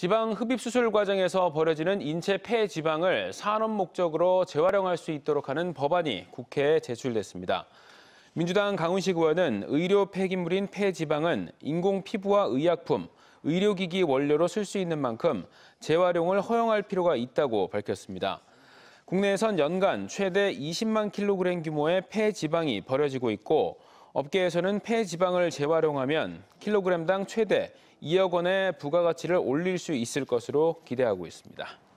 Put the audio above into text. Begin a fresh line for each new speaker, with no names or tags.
지방 흡입 수술 과정에서 버려지는 인체 폐 지방을 산업 목적으로 재활용할 수 있도록 하는 법안이 국회에 제출됐습니다. 민주당 강훈식 의원은 의료 폐기물인 폐 지방은 인공 피부와 의약품, 의료기기 원료로 쓸 수 있는 만큼 재활용을 허용할 필요가 있다고 밝혔습니다. 국내에선 연간 최대 20만 킬로그램 규모의 폐 지방이 버려지고 있고 업계에서는 폐지방을 재활용하면 킬로그램당 최대 2억 원의 부가가치를 올릴 수 있을 것으로 기대하고 있습니다.